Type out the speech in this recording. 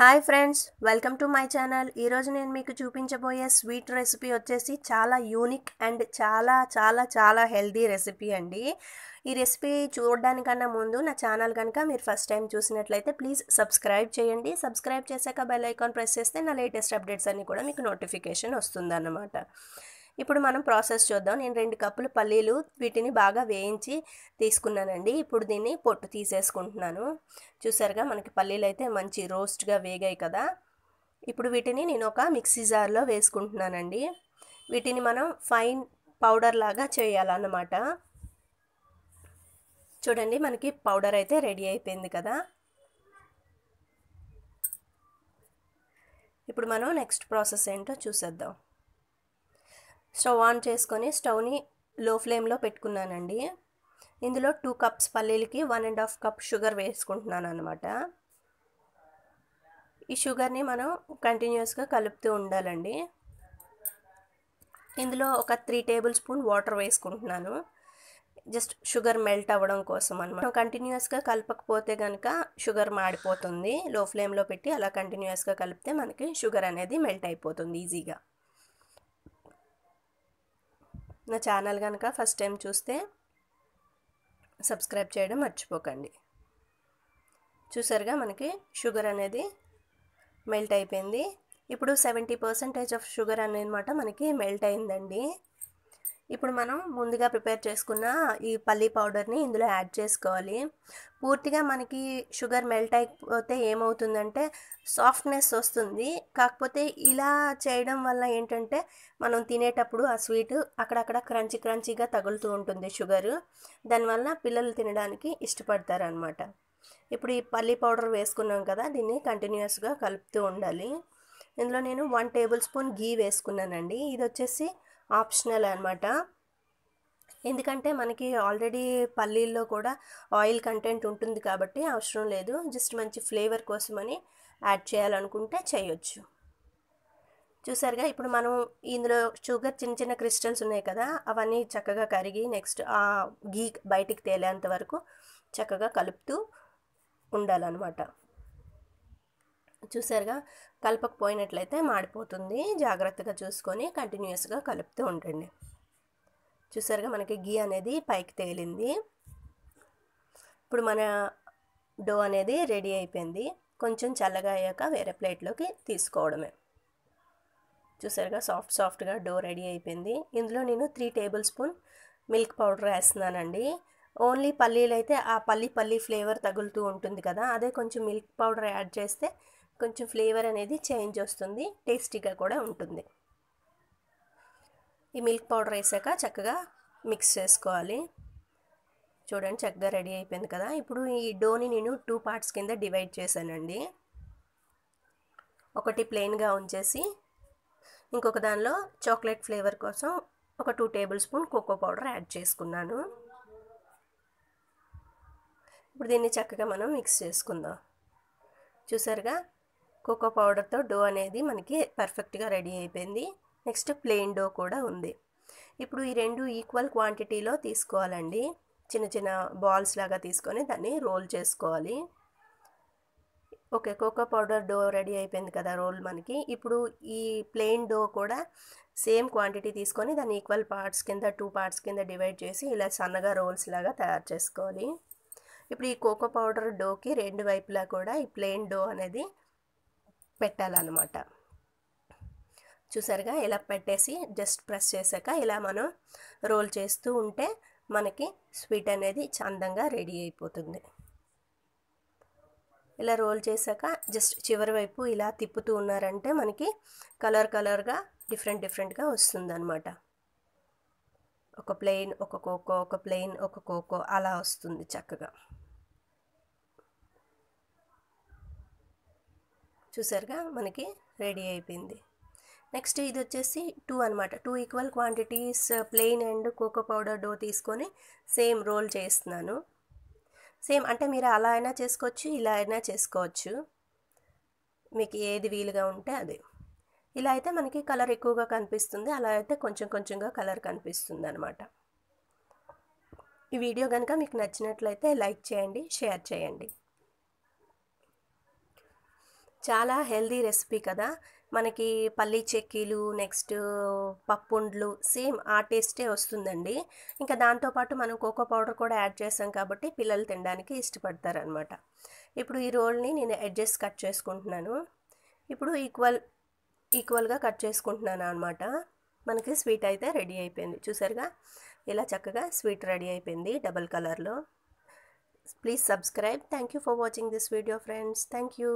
hi friends welcome to my channel ఈరోజు నేను మీకు చూపించబోయే స్వీట్ రెసిపీ వచ్చేసి చాలా యూనిక్ అండ్ చాలా చాలా చాలా హెల్దీ రెసిపీ అండి ఈ రెసిపీ చూడడానికన్నా ముందు నా ఛానల్ కనుక మీరు ఫస్ట్ టైం చూసినట్లయితే ప్లీజ్ సబ్స్క్రైబ్ చేయండి సబ్స్క్రైబ్ చేశాక బెల్ ఐకాన్ ప్రెస్ చేస్తే నా లేటెస్ట్ అప్డేట్స్ అన్నీ కూడా మీకు నోటిఫికేషన్ వస్తుందన్నమాట ఇప్పుడు మనం ప్రాసెస్ చూద్దాం నేను రెండు కప్పులు పల్లీలు వీటిని బాగా వేయించి తీసుకున్నానండి ఇప్పుడు దీన్ని పొట్టు తీసేసుకుంటున్నాను చూసారుగా మనకి పల్లీలు అయితే మంచి రోస్ట్గా వేగాయి కదా ఇప్పుడు వీటిని నేను ఒక మిక్సీ జార్లో వేసుకుంటున్నానండి వీటిని మనం ఫైన్ పౌడర్ లాగా చేయాలన్నమాట చూడండి మనకి పౌడర్ అయితే రెడీ అయిపోయింది కదా ఇప్పుడు మనం నెక్స్ట్ ప్రాసెస్ ఏంటో చూసేద్దాం స్టవ్ ఆన్ చేసుకొని స్టవ్ని లో ఫ్లేమ్లో పెట్టుకున్నానండి ఇందులో టూ కప్స్ పల్లీలకి one and half cup sugar వేసుకుంటున్నాను అనమాట ఈ షుగర్ని మనం కంటిన్యూస్గా కలుపుతూ ఉండాలండి ఇందులో ఒక త్రీ టేబుల్ స్పూన్ వాటర్ వేసుకుంటున్నాను జస్ట్ షుగర్ మెల్ట్ అవ్వడం కోసం అనమాట కంటిన్యూస్గా కలపకపోతే కనుక షుగర్ మాడిపోతుంది లో ఫ్లేమ్లో పెట్టి అలా కంటిన్యూస్గా కలిపితే మనకి షుగర్ అనేది మెల్ట్ అయిపోతుంది ఈజీగా నా ఛానల్ కనుక ఫస్ట్ టైం చూస్తే సబ్స్క్రైబ్ చేయడం మర్చిపోకండి చూసారుగా మనకి షుగర్ అనేది మెల్ట్ అయిపోయింది ఇప్పుడు సెవెంటీ పర్సెంటేజ్ ఆఫ్ షుగర్ అనేది మనకి మెల్ట్ అయిందండి ఇప్పుడు మనం ముందుగా ప్రిపేర్ చేసుకున్న ఈ పల్లీ పౌడర్ని ఇందులో యాడ్ చేసుకోవాలి పూర్తిగా మనకి షుగర్ మెల్ట్ అయిపోతే ఏమవుతుందంటే సాఫ్ట్నెస్ వస్తుంది కాకపోతే ఇలా చేయడం వల్ల ఏంటంటే మనం తినేటప్పుడు ఆ స్వీట్ అక్కడక్కడ క్రంచి క్రంచిగా తగులుతూ ఉంటుంది షుగర్ దానివల్ల పిల్లలు తినడానికి ఇష్టపడతారనమాట ఇప్పుడు ఈ పల్లీ పౌడర్ వేసుకున్నాం కదా దీన్ని కంటిన్యూస్గా కలుపుతూ ఉండాలి ఇందులో నేను వన్ టేబుల్ స్పూన్ గీ వేసుకున్నానండి ఇది వచ్చేసి ఆప్షనల్ అనమాట ఎందుకంటే మనకి ఆల్రెడీ పల్లీల్లో కూడా ఆయిల్ కంటెంట్ ఉంటుంది కాబట్టి అవసరం లేదు జస్ట్ మంచి ఫ్లేవర్ కోసమని యాడ్ చేయాలనుకుంటే చేయొచ్చు చూసారుగా ఇప్పుడు మనం ఇందులో షుగర్ చిన్న చిన్న క్రిస్టల్స్ ఉన్నాయి కదా అవన్నీ చక్కగా కరిగి నెక్స్ట్ ఆ గీ బయటికి తేలేంత వరకు చక్కగా కలుపుతూ ఉండాలన్నమాట చూసారుగా కలపకపోయినట్లయితే మాడిపోతుంది జాగ్రత్తగా చూసుకొని కంటిన్యూస్గా కలుపుతూ ఉండండి చూసారుగా మనకి గీ అనేది పైకి తేలింది ఇప్పుడు మన డో అనేది రెడీ అయిపోయింది కొంచెం చల్లగా అయ్యాక వేరే ప్లేట్లోకి తీసుకోవడమే చూసారుగా సాఫ్ట్ సాఫ్ట్గా డో రెడీ అయిపోయింది ఇందులో నేను three table spoon milk powder వేస్తున్నానండి ఓన్లీ పల్లీలు అయితే ఆ పల్లి పల్లి ఫ్లేవర్ తగులుతూ ఉంటుంది కదా అదే కొంచెం మిల్క్ పౌడర్ యాడ్ చేస్తే కొంచెం ఫ్లేవర్ అనేది చేంజ్ వస్తుంది టేస్టీగా కూడా ఉంటుంది ఈ మిల్క్ పౌడర్ వేసాక చక్కగా మిక్స్ చేసుకోవాలి చూడండి చక్కగా రెడీ అయిపోయింది కదా ఇప్పుడు ఈ డోని నేను టూ పార్ట్స్ కింద డివైడ్ చేశానండి ఒకటి ప్లెయిన్గా ఉంచేసి ఇంకొక దానిలో చాక్లెట్ ఫ్లేవర్ కోసం ఒక two table spoon cocoa powder add చేసుకున్నాను ఇప్పుడు దీన్ని చక్కగా మనం మిక్స్ చేసుకుందాం చూసారుగా కోకో పౌడర్తో డో అనేది మనకి పర్ఫెక్ట్గా రెడీ అయిపోయింది నెక్స్ట్ ప్లెయిన్ డో కూడా ఉంది ఇప్పుడు ఈ రెండు ఈక్వల్ క్వాంటిటీలో తీసుకోవాలండి చిన్న చిన్న బాల్స్ లాగా తీసుకొని దాన్ని రోల్ చేసుకోవాలి okay cocoa powder dough ready అయిపోయింది కదా రోల్ మనకి ఇప్పుడు ఈ ప్లెయిన్ డో కూడా సేమ్ క్వాంటిటీ తీసుకొని దాన్ని ఈక్వల్ పార్ట్స్ కింద టూ పార్ట్స్ కింద డివైడ్ చేసి ఇలా సన్నగా రోల్స్ లాగా తయారు చేసుకోవాలి ఇప్పుడు ఈ కోకో పౌడర్ డోకి రెండు వైపులా కూడా ఈ ప్లెయిన్ డో అనేది పెట్టాలన్నమాట చూసారుగా ఇలా పెట్టేసి జస్ట్ ప్రెస్ చేశాక ఇలా మనం రోల్ చేస్తూ ఉంటే మనకి స్వీట్ అనేది అందంగా రెడీ అయిపోతుంది ఇలా రోల్ చేశాక జస్ట్ చివరి వైపు ఇలా తిప్పుతూ ఉన్నారంటే మనకి కలర్ కలర్గా డిఫరెంట్ డిఫరెంట్గా వస్తుందన్నమాట ఒక ప్లెయిన్ ఒక కోకో ఒక ప్లెయిన్ ఒక కోకో అలా వస్తుంది చక్కగా చూసారుగా మనకి రెడీ అయిపోయింది నెక్స్ట్ ఇది వచ్చేసి టూ అనమాట two equal quantities plain and cocoa powder dough తీసుకొని సేమ్ రోల్ చేస్తున్నాను సేమ్ అంటే మీరు అలా అయినా చేసుకోవచ్చు ఇలా అయినా చేసుకోవచ్చు మీకు ఏది వీలుగా ఉంటే అది ఇలా అయితే మనకి కలర్ ఎక్కువగా కనిపిస్తుంది అలా అయితే కొంచెం కొంచెంగా కలర్ కనిపిస్తుంది అనమాట ఈ వీడియో కనుక మీకు నచ్చినట్లయితే లైక్ చేయండి షేర్ చేయండి చాలా హెల్దీ రెసిపీ కదా మనకి పల్లీ చెక్కీలు నెక్స్ట్ పప్పుండ్లు సేమ్ ఆ టేస్టే వస్తుందండి ఇంకా దాంతోపాటు మనం కోకో పౌడర్ కూడా యాడ్ చేసాం కాబట్టి పిల్లలు తినడానికి ఇష్టపడతారనమాట ఇప్పుడు ఈ రోల్ని నేను ఎడ్జెస్ కట్ చేసుకుంటున్నాను ఇప్పుడు ఈక్వల్ ఈక్వల్గా కట్ చేసుకుంటున్నాను అనమాట మనకి స్వీట్ అయితే రెడీ అయిపోయింది చూసారుగా ఇలా చక్కగా స్వీట్ రెడీ అయిపోయింది డబల్ కలర్లో please subscribe thank you for watching this video friends thank you